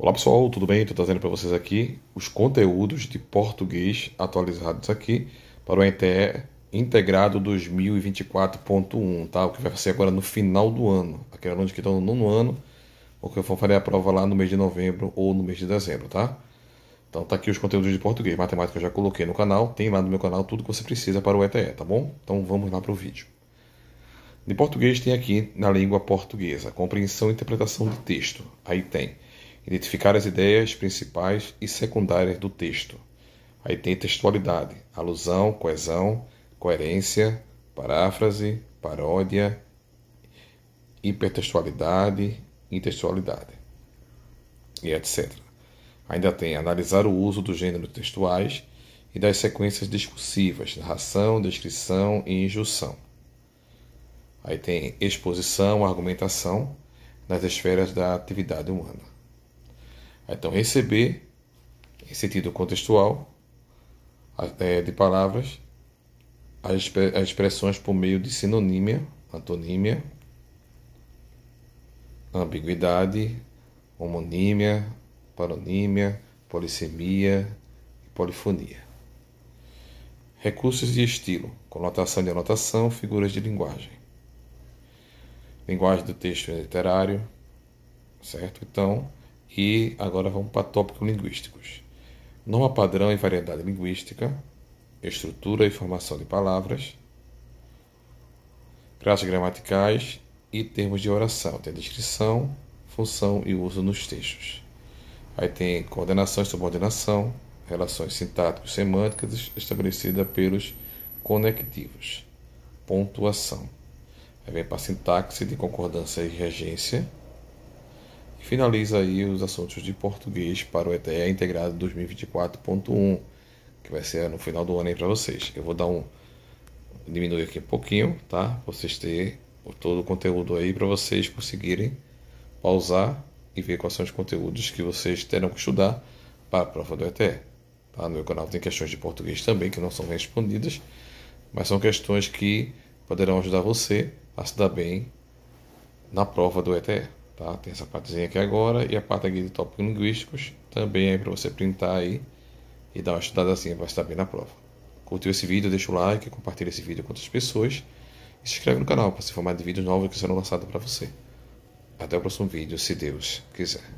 Olá pessoal, tudo bem? Estou trazendo para vocês aqui os conteúdos de português atualizados aqui para o NTE integrado 2024.1, tá? O que vai ser agora no final do ano. Aqueles é alunos que estão tá no nono ano, ou que vão fazer a prova lá no mês de novembro ou no mês de dezembro, tá? Então tá aqui os conteúdos de português, matemática eu já coloquei no canal, tem lá no meu canal tudo que você precisa para o ETE, tá bom? Então vamos lá para o vídeo. De português tem aqui na língua portuguesa, compreensão e interpretação de texto. Aí tem Identificar as ideias principais e secundárias do texto. Aí tem textualidade, alusão, coesão, coerência, paráfrase, paródia, hipertextualidade, intextualidade e etc. Ainda tem analisar o uso dos gêneros textuais e das sequências discursivas, narração, descrição e injunção. Aí tem exposição, argumentação nas esferas da atividade humana. Então, receber, em sentido contextual, é, de palavras, as expressões por meio de sinonímia, antonímia, ambiguidade, homonímia, paronímia, polissemia e polifonia. Recursos de estilo, conotação de anotação, figuras de linguagem. Linguagem do texto literário, certo? Então, e agora vamos para tópicos linguísticos. Norma padrão e variedade linguística, estrutura e formação de palavras, práticas gramaticais e termos de oração. Tem descrição, função e uso nos textos. Aí tem coordenação e subordinação, relações sintáticas e semânticas estabelecidas pelos conectivos. Pontuação. Aí vem para sintaxe de concordância e regência finaliza aí os assuntos de português para o ETE Integrado 2024.1, que vai ser no final do ano aí para vocês. Eu vou dar um diminuir aqui um pouquinho, tá? Vocês terem todo o conteúdo aí para vocês conseguirem pausar e ver quais são os conteúdos que vocês terão que estudar para a prova do ETE. Tá? No meu canal tem questões de português também que não são respondidas, mas são questões que poderão ajudar você a se dar bem na prova do ETE. Tá? Tem essa partezinha aqui agora e a parte aqui de tópicos linguísticos também é aí para você printar aí e dar uma estudada assim, vai estar bem na prova. Curtiu esse vídeo, deixa o like, compartilha esse vídeo com outras pessoas e se inscreve no canal para se informar de vídeos novos que serão lançados para você. Até o próximo vídeo, se Deus quiser.